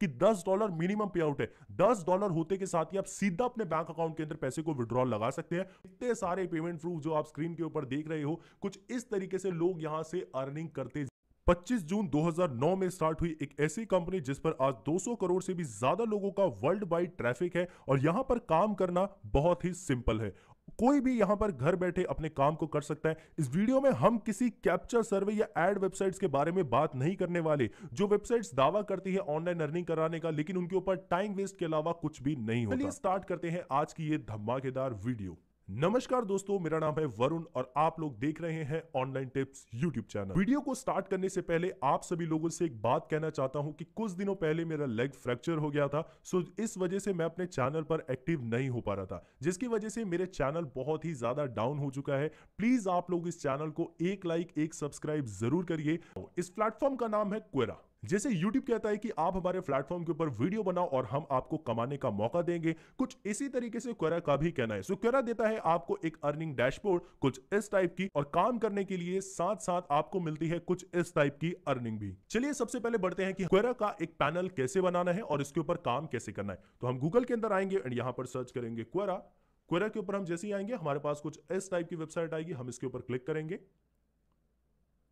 कि दस dollar minimum पे आउट है दस डॉलर होते के साथ ही आप सीधा अपने बैंक अकाउंट के अंदर पैसे को विड्रॉ लगा सकते हैं इतने सारे पेमेंट प्रूफ जो आप स्क्रीन के ऊपर देख रहे हो कुछ इस तरीके से लोग यहां से अर्निंग करते 25 जून 2009 में स्टार्ट हुई एक ऐसी कंपनी जिस पर आज 200 करोड़ से भी ज्यादा लोगों का वर्ल्ड वाइड ट्रैफिक है और यहां पर काम करना बहुत ही सिंपल है कोई भी यहां पर घर बैठे अपने काम को कर सकता है इस वीडियो में हम किसी कैप्चर सर्वे या एड वेबसाइट्स के बारे में बात नहीं करने वाले जो वेबसाइट्स दावा करती है ऑनलाइन अर्निंग कराने का लेकिन उनके ऊपर टाइम वेस्ट के अलावा कुछ भी नहीं होता। स्टार्ट करते हैं आज की ये धमाकेदार वीडियो नमस्कार दोस्तों मेरा नाम है वरुण और आप लोग देख रहे हैं online tips YouTube channel video को स्टार्ट करने से पहले आप सभी लोगों से एक बात कहना चाहता हूं कि कुछ दिनों पहले मेरा लेग फ्रैक्चर हो गया था सो इस वजह से मैं अपने चैनल पर एक्टिव नहीं हो पा रहा था जिसकी वजह से मेरे चैनल बहुत ही ज्यादा डाउन हो चुका है प्लीज आप लोग इस चैनल को एक लाइक एक सब्सक्राइब जरूर करिए इस प्लेटफॉर्म का नाम है क्वेरा जैसे YouTube कहता है कि आप हमारे प्लेटफॉर्म के ऊपर वीडियो बनाओ और हम आपको कमाने का मौका देंगे कुछ इसी तरीके से क्वेरा का भी कहना है सो क्वेरा देता है आपको एक अर्निंग डैशबोर्ड कुछ इस टाइप की और काम करने के लिए साथ साथ आपको मिलती है कुछ इस टाइप की अर्निंग भी चलिए सबसे पहले बढ़ते हैं कि क्वेरा का एक पैनल कैसे बनाना है और इसके ऊपर काम कैसे करना है तो हम गूगल के अंदर आएंगे एंड यहां पर सर्च करेंगे क्वेरा क्वेरा के ऊपर हम जैसे ही आएंगे हमारे पास कुछ इस टाइप की वेबसाइट आएगी हम इसके ऊपर क्लिक करेंगे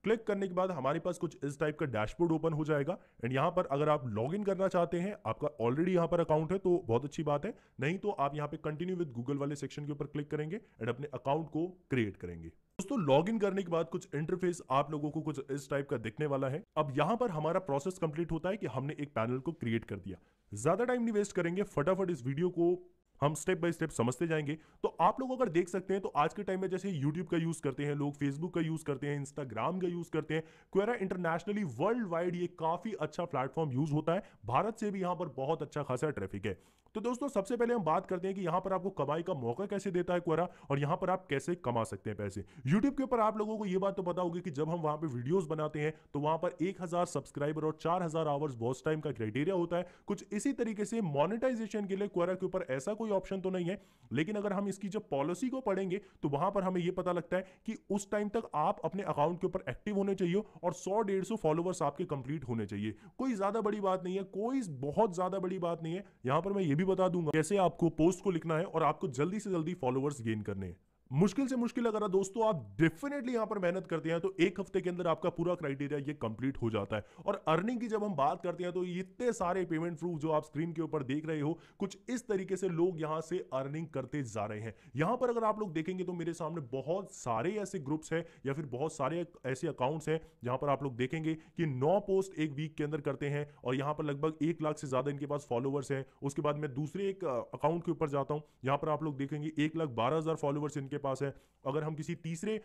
क्लिक करने के बाद हमारे पास कुछ इस टाइप का डैशबोर्ड ओपन हो जाएगा एंड यहाँ पर अगर आप लॉग इन करना चाहते हैं आपका ऑलरेडी यहाँ पर अकाउंट है तो बहुत अच्छी बात है नहीं तो आप यहाँ पे कंटिन्यू विद गूगल वाले सेक्शन के ऊपर क्लिक करेंगे एंड अपने अकाउंट को क्रिएट करेंगे दोस्तों लॉग इन करने के बाद कुछ इंटरफेस आप लोगों को कुछ इस टाइप का दिखने वाला है अब यहाँ पर हमारा प्रोसेस कंप्लीट होता है कि हमने एक पैनल को क्रिएट कर दिया ज्यादा टाइम नहीं वेस्ट करेंगे फटाफट इस वीडियो को हम स्टेप बाय स्टेप समझते जाएंगे तो आप लोग अगर देख सकते हैं तो आज के टाइम में जैसे यूट्यूब का यूज़ करते हैं लोग फेसबुक का यूज़ करते हैं इंस्टाग्राम का यूज़ करते हैं क्वेरा इंटरनेशनली वर्ल्ड वाइड ये काफ़ी अच्छा प्लेटफॉर्म यूज़ होता है भारत से भी यहाँ पर बहुत अच्छा खासा ट्रैफिक है तो दोस्तों सबसे पहले हम बात करते हैं कि यहाँ पर आपको कमाई का मौका कैसे देता है क्वेरा और यहाँ पर आप कैसे कमा सकते हैं पैसे यूट्यूब के ऊपर आप लोगों को ये बात तो पता होगी कि जब हम वहाँ पर वीडियोज बनाते हैं तो वहाँ पर एक सब्सक्राइबर और चार आवर्स बहुत टाइम का क्राइटेरिया होता है कुछ इसी तरीके से मोनिटाइजेशन के लिए क्वेरा के ऊपर ऐसा कोई कोई ऑप्शन तो नहीं है लेकिन अगर हम इसकी जब पॉलिसी को पढ़ेंगे तो वहां पर हमें यह पता लगता है कि उस टाइम तक आप अपने अकाउंट के ऊपर एक्टिव होने चाहिए और सौ डेढ़ सौ फॉलोअर्स आपके कंप्लीट होने चाहिए कोई ज्यादा बड़ी बात नहीं है कोई बहुत ज्यादा बड़ी बात नहीं है यहां पर मैं ये भी बता दूंगा कैसे आपको पोस्ट को लिखना है और आपको जल्दी से जल्दी फॉलोअर्स गेन करने हैं मुश्किल से मुश्किल अगर दोस्तों आप डेफिनेटली यहां पर मेहनत करते हैं तो एक हफ्ते के अंदर आपका पूरा क्राइटेरिया ये कंप्लीट हो जाता है और अर्निंग की जब हम बात करते हैं तो इतने सारे पेमेंट प्रूफ जो आप स्क्रीन के ऊपर देख रहे हो कुछ इस तरीके से लोग यहां से अर्निंग करते जा रहे हैं यहां पर अगर आप लोग देखेंगे तो मेरे सामने बहुत सारे ऐसे ग्रुप्स है या फिर बहुत सारे ऐसे अकाउंट्स हैं जहां पर आप लोग देखेंगे कि नौ पोस्ट एक वीक के अंदर करते हैं और यहां पर लगभग एक लाख से ज्यादा इनके पास फॉलोअर्स है उसके बाद मैं दूसरे एक अकाउंट के ऊपर जाता हूं यहां पर आप लोग देखेंगे एक लाख बारह हजार फॉलोअर्स इनके के पास है अगर हम किसी तीसरे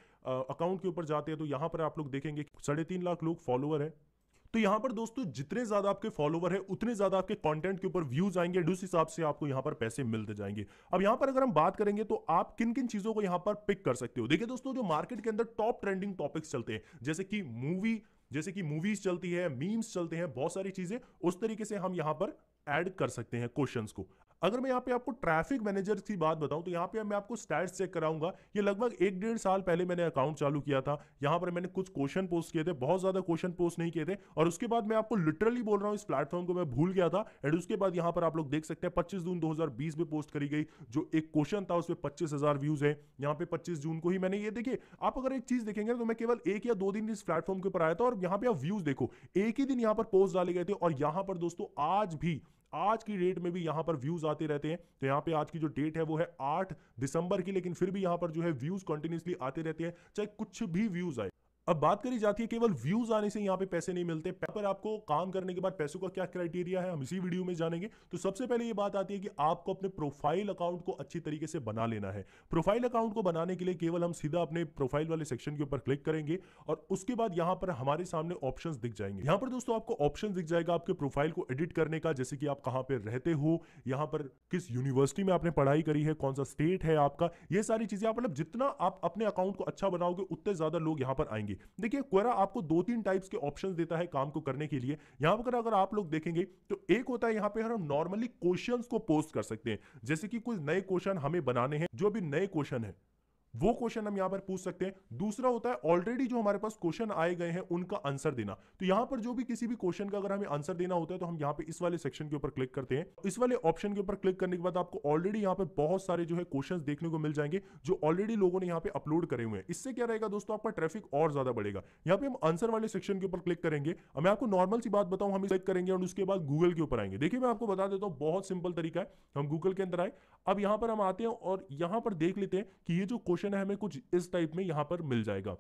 अकाउंट के ऊपर जाते हैं तो यहाँ पर आप लोग देखेंगे साढ़े तीन लाख लोग फॉलोअर हैं तो यहाँ पर दोस्तों जितने ज्यादा आपके फॉलोवर है उतने ज्यादा आपके कंटेंट के ऊपर व्यूज आएंगे उस हिसाब से आपको यहाँ पर पैसे मिलते जाएंगे अब यहाँ पर अगर हम बात करेंगे तो आप किन किन चीजों को यहाँ पर पिक कर सकते हो देखिए दोस्तों जो मार्केट के अंदर टॉप ट्रेंडिंग टॉपिक्स चलते हैं जैसे कि मूवी जैसे कि मूवीज चलती है मीम्स चलते हैं बहुत सारी चीजें उस तरीके से हम यहाँ पर एड कर सकते हैं क्वेश्चन को अगर मैं यहाँ पे आपको ट्रैफिक मैनेजर की बात बताऊं तो यहाँ पे मैं आपको स्टैट्स चेक कराऊंगा ये लगभग एक डेढ़ साल पहले मैंने अकाउंट चालू किया था यहाँ पर मैंने कुछ क्वेश्चन पोस्ट किए थे बहुत ज्यादा क्वेश्चन पोस्ट नहीं किए थे और उसके बाद मैं आपको लिटरली बोल रहा हूँ इस प्लेटफॉर्म को मैं भूल गया था एंड उसके बाद यहाँ पर आप लोग देख सकते हैं पच्चीस जून दो में पोस्ट करी गई जो एक क्वेश्चन था उसमें पच्चीस व्यूज है यहाँ पे पच्चीस जून को ही मैंने ये देखिए आप अगर एक चीज देखेंगे तो मैं केवल एक या दो दिन इस प्लेटफॉर्म के ऊपर आया था और यहाँ पे आप व्यूज देखो एक ही दिन यहाँ पर पोस्ट डाले गए थे और यहाँ पर दोस्तों आज भी आज की डेट में भी यहां पर व्यूज आते रहते हैं तो यहां पे आज की जो डेट है वो है आठ दिसंबर की लेकिन फिर भी यहां पर जो है व्यूज कंटिन्यूसली आते रहते हैं चाहे कुछ भी व्यूज आए अब बात करी जाती है केवल व्यूज आने से यहाँ पे पैसे नहीं मिलते पर आपको काम करने के बाद पैसों का क्या क्राइटेरिया है हम इसी वीडियो में जानेंगे तो सबसे पहले ये बात आती है कि आपको अपने प्रोफाइल अकाउंट को अच्छी तरीके से बना लेना है प्रोफाइल अकाउंट को बनाने के लिए केवल हम सीधा अपने प्रोफाइल वाले सेक्शन के ऊपर क्लिक करेंगे और उसके बाद यहाँ पर हमारे सामने ऑप्शन दिख जाएंगे यहाँ पर दोस्तों आपको ऑप्शन दिख जाएगा आपके प्रोफाइल को एडिट करने का जैसे कि आप कहाँ पर रहते हो यहाँ पर किस यूनिवर्सिटी में आपने पढ़ाई करी है कौन सा स्टेट है आपका ये सारी चीजें आप मतलब जितना आप अपने अकाउंट को अच्छा बनाओगे उतने ज्यादा लोग यहाँ पर आएंगे जाएगी देखिए क्वेरा आपको दो तीन टाइप्स के ऑप्शन देता है काम को करने के लिए यहां पर अगर आप लोग देखेंगे तो एक होता है यहां पे हम नॉर्मली क्वेश्चन को पोस्ट कर सकते हैं जैसे कि कुछ नए क्वेश्चन हमें बनाने हैं जो भी नए क्वेश्चन है वो क्वेश्चन हम यहां पर पूछ सकते हैं दूसरा होता है ऑलरेडी जो हमारे पास क्वेश्चन आए गए हैं उनका आंसर देना तो यहां पर जो भी किसी भी क्वेश्चन का अगर हमें आंसर देना होता है तो हम यहां पे इस वाले सेक्शन के ऊपर क्लिक करते हैं इस वाले ऑप्शन के ऊपर क्लिक करने के बाद आपको ऑलरेडी यहां पे बहुत सारे जो है क्वेश्चन देखने को मिल जाएंगे जो ऑलरेडी लोगों ने यहां पे अपलोड करे हुए हैं इससे क्या रहेगा दोस्तों आपका ट्रैफिक और ज्यादा बढ़ेगा यहां पे हम आंसर वाले सेक्शन के ऊपर क्लिक करेंगे मैं आपको नॉर्मल सी बात बताऊं हम क्लिक करेंगे और उसके बाद गूगल के ऊपर आएंगे देखिए मैं आपको बता देता हूं बहुत सिंपल तरीका है हम गूगल के अंदर आए अब यहां पर हम आते हैं और यहां पर देख लेते हैं कि ये जो क्वेश्चन क्वेश्चन है हमें कुछ इस टाइप में यहां पर मिल जाएगा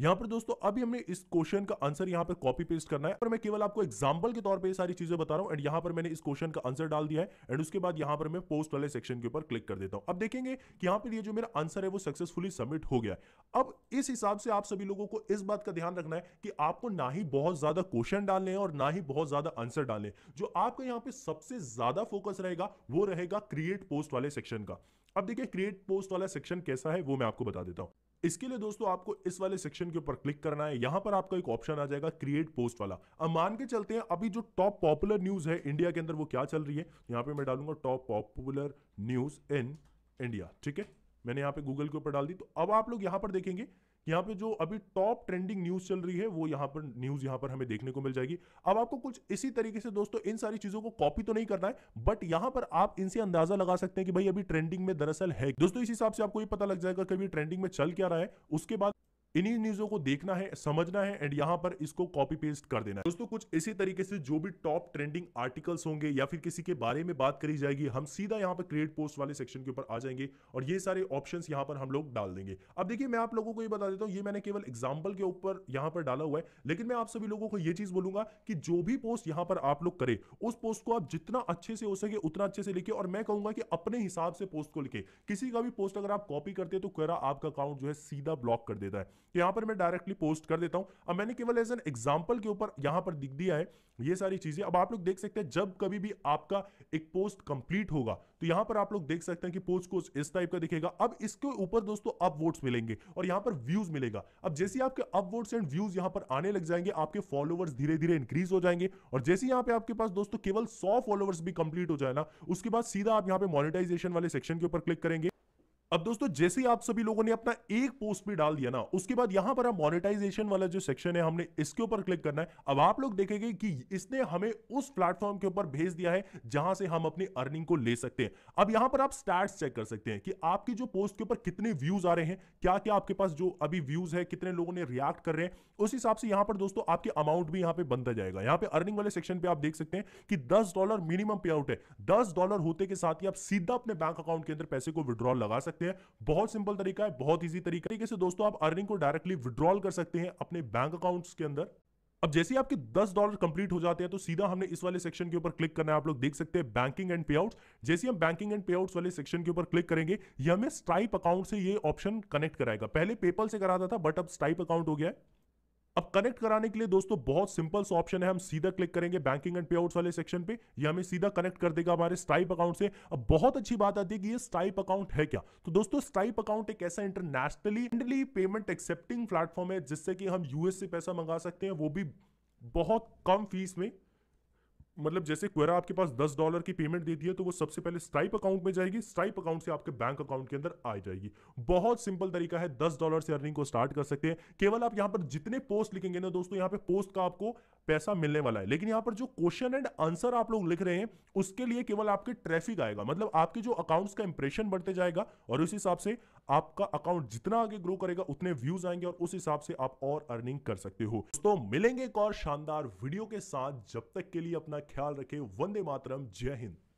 यहां पर दोस्तों अभी हमने इस क्वेश्चन का आंसर यहां पर कॉपी पेस्ट करना है पर मैं केवल आपको एग्जांपल के तौर पे ये सारी चीजें बता रहा हूं एंड यहां पर मैंने इस क्वेश्चन का आंसर डाल दिया है एंड उसके बाद यहां पर मैं पोस्ट वाले सेक्शन के ऊपर क्लिक कर देता हूं अब देखेंगे कि यहां पर ये जो मेरा आंसर है वो सक्सेसफुली सबमिट हो गया है अब इस हिसाब से आप सभी लोगों को इस बात का ध्यान रखना है कि आपको ना ही बहुत ज्यादा क्वेश्चन डालने और ना ही बहुत ज्यादा आंसर डालने जो आपका यहां पर सबसे ज्यादा फोकस रहेगा वो रहेगा क्रिएट पोस्ट वाले सेक्शन का अब देखिए क्रिएट पोस्ट वाला सेक्शन कैसा है वो मैं आपको बता देता हूँ इसके लिए दोस्तों आपको इस वाले सेक्शन के ऊपर क्लिक करना है यहां पर आपका एक ऑप्शन आ जाएगा क्रिएट पोस्ट वाला अब मान के चलते हैं अभी जो टॉप पॉपुलर न्यूज है इंडिया के अंदर वो क्या चल रही है यहां पे मैं डालूंगा top popular news in India ठीक है मैंने यहां पे गूगल के ऊपर डाल दी तो अब आप लोग यहां पर देखेंगे यहाँ पे जो अभी टॉप ट्रेंडिंग न्यूज चल रही है वो यहाँ पर न्यूज यहाँ पर हमें देखने को मिल जाएगी अब आपको कुछ इसी तरीके से दोस्तों इन सारी चीजों को कॉपी तो नहीं करना है बट यहाँ पर आप इनसे अंदाजा लगा सकते हैं कि भाई अभी ट्रेंडिंग में दरअसल है दोस्तों इस हिसाब से आपको ये पता लग जाएगा कि अभी ट्रेंडिंग में चल क्या रहा है उसके बाद इन्हीं न्यूजों को देखना है समझना है एंड यहां पर इसको कॉपी पेस्ट कर देना है दोस्तों कुछ इसी तरीके से जो भी टॉप ट्रेंडिंग आर्टिकल्स होंगे या फिर किसी के बारे में बात करी जाएगी हम सीधा यहां पर क्रिएट पोस्ट वाले सेक्शन के ऊपर आ जाएंगे और ये सारे ऑप्शन यहां पर हम लोग डाल देंगे अब देखिए मैं आप लोगों को ये बता देता हूं ये मैंने केवल एग्जाम्पल के ऊपर यहां पर डाला हुआ है लेकिन मैं आप सभी लोगों को ये चीज बोलूंगा कि जो भी पोस्ट यहां पर आप लोग करें उस पोस्ट को आप जितना अच्छे से हो सके उतना अच्छे से लिखे और मैं कहूंगा कि अपने हिसाब से पोस्ट को लिखे किसी का भी पोस्ट अगर आप कॉपी करते हैं तो करा आपका अकाउंट जो है सीधा ब्लॉक कर देता है यहाँ पर मैं डायरेक्टली पोस्ट कर देता हूँ अब मैंने केवल एज एन एग्जाम्पल के ऊपर यहाँ पर दिख दिया है ये सारी चीज़ें अब आप लोग देख सकते हैं जब कभी भी आपका एक पोस्ट कंप्लीट होगा तो यहां पर आप लोग देख सकते हैं कि पोस्ट कोच इस टाइप का दिखेगा अब इसके ऊपर दोस्तों अब वोट्स मिलेंगे और यहां पर व्यूज मिलेगा अब जैसे आपके अब वोट्स एंड व्यूज यहां पर आने लग जाएंगे आपके फॉलोवर्स धीरे धीरे इंक्रीज हो जाएंगे और जैसे यहां पर आपके पास दोस्तों केवल सौ फॉलोवर्स भी कंप्लीट हो जाए ना उसके बाद सीधा आप यहां पर मोनिटाइजेशन वाले सेक्शन के ऊपर क्लिक करेंगे अब दोस्तों जैसे ही आप सभी लोगों ने अपना एक पोस्ट भी डाल दिया ना उसके बाद यहां पर हम मोनेटाइजेशन वाला जो सेक्शन है हमने इसके ऊपर क्लिक करना है अब आप लोग देखेंगे कि इसने हमें उस प्लेटफॉर्म के ऊपर भेज दिया है जहां से हम अपनी अर्निंग को ले सकते हैं अब यहां पर आप स्टैट्स चेक कर सकते हैं कि आपकी जो पोस्ट के ऊपर कितने व्यूज आ रहे हैं क्या क्या आपके पास जो अभी व्यूज है कितने लोगों ने रिएक्ट कर रहे हैं उस हिसाब से यहां पर दोस्तों आपके अमाउंट भी यहां पर बनता जाएगा यहां पर अर्निंग वाले सेक्शन पे आप देख सकते हैं कि दस डॉलर मिनिमम पे आउट है दस डॉलर होते के साथ ही आप सीधा अपने बैंक अकाउंट के अंदर पैसे को विड्रॉ लगा सकते सकते हैं बहुत सिंपल तरीका है बहुत इजी तरीका तरीके से दोस्तों आप अर्निंग को डायरेक्टली विड्रॉल कर सकते हैं अपने बैंक अकाउंट्स के अंदर अब जैसे ही आपके 10 डॉलर कंप्लीट हो जाते हैं तो सीधा हमने इस वाले सेक्शन के ऊपर क्लिक करना है आप लोग देख सकते हैं बैंकिंग एंड पे आउट जैसे हम बैंकिंग एंड पे आउट वाले सेक्शन के ऊपर क्लिक करेंगे ये हमें स्ट्राइप अकाउंट से ये ऑप्शन कनेक्ट कराएगा पहले पेपल से कराता था बट अब स्ट्राइप अकाउंट हो गया है अब कनेक्ट कराने के लिए दोस्तों बहुत सिंपल सा ऑप्शन है हम सीधा क्लिक करेंगे बैंकिंग एंड आउट वाले सेक्शन पे ये हमें सीधा कनेक्ट कर देगा हमारे स्टाइप अकाउंट से अब बहुत अच्छी बात आती है कि ये स्ट्राइप अकाउंट है क्या तो दोस्तों स्ट्राइप अकाउंट एक ऐसा इंटरनेशनली पेमेंट एक्सेप्टिंग प्लेटफॉर्म है जिससे कि हम यूएस से पैसा मंगा सकते हैं वो भी बहुत कम फीस में मतलब जैसे क्वेरा आपके पास दस डॉलर की पेमेंट दे दी है तो वो सबसे पहले स्ट्राइप अकाउंट में जाएगी स्ट्राइप अकाउंट से आपके बैंक अकाउंट के अंदर आ जाएगी बहुत सिंपल तरीका है दस डॉलर से अर्निंग को स्टार्ट कर सकते हैं केवल आप यहां पर जितने पोस्ट लिखेंगे ना दोस्तों यहां पे पोस्ट का आपको पैसा मिलने वाला है लेकिन यहां पर जो क्वेश्चन एंड आंसर आप लोग लिख रहे हैं उसके लिए केवल आपके ट्रैफिक आएगा मतलब आपके जो अकाउंट्स का इंप्रेशन बढ़ते जाएगा और उस हिसाब से आपका अकाउंट जितना आगे ग्रो करेगा उतने व्यूज आएंगे और उस हिसाब से आप और अर्निंग कर सकते हो दोस्तों मिलेंगे एक और शानदार वीडियो के साथ जब तक के लिए अपना ख्याल रखें वंदे मातरम जय हिंद